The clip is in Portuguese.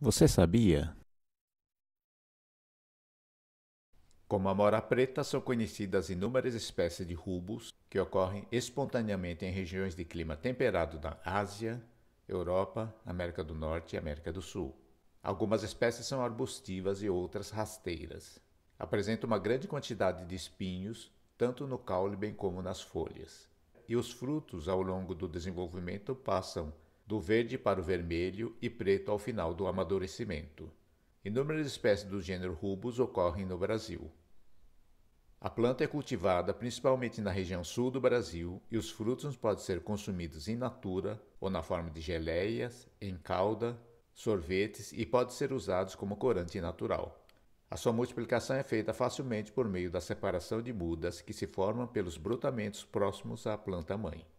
Você sabia? Como amora preta, são conhecidas inúmeras espécies de rubos que ocorrem espontaneamente em regiões de clima temperado da Ásia, Europa, América do Norte e América do Sul. Algumas espécies são arbustivas e outras rasteiras. Apresenta uma grande quantidade de espinhos, tanto no caule bem como nas folhas. E os frutos, ao longo do desenvolvimento, passam do verde para o vermelho e preto ao final do amadurecimento. Inúmeras espécies do gênero Rubus ocorrem no Brasil. A planta é cultivada principalmente na região sul do Brasil e os frutos podem ser consumidos em natura ou na forma de geleias, em calda, sorvetes e podem ser usados como corante natural. A sua multiplicação é feita facilmente por meio da separação de mudas que se formam pelos brotamentos próximos à planta mãe.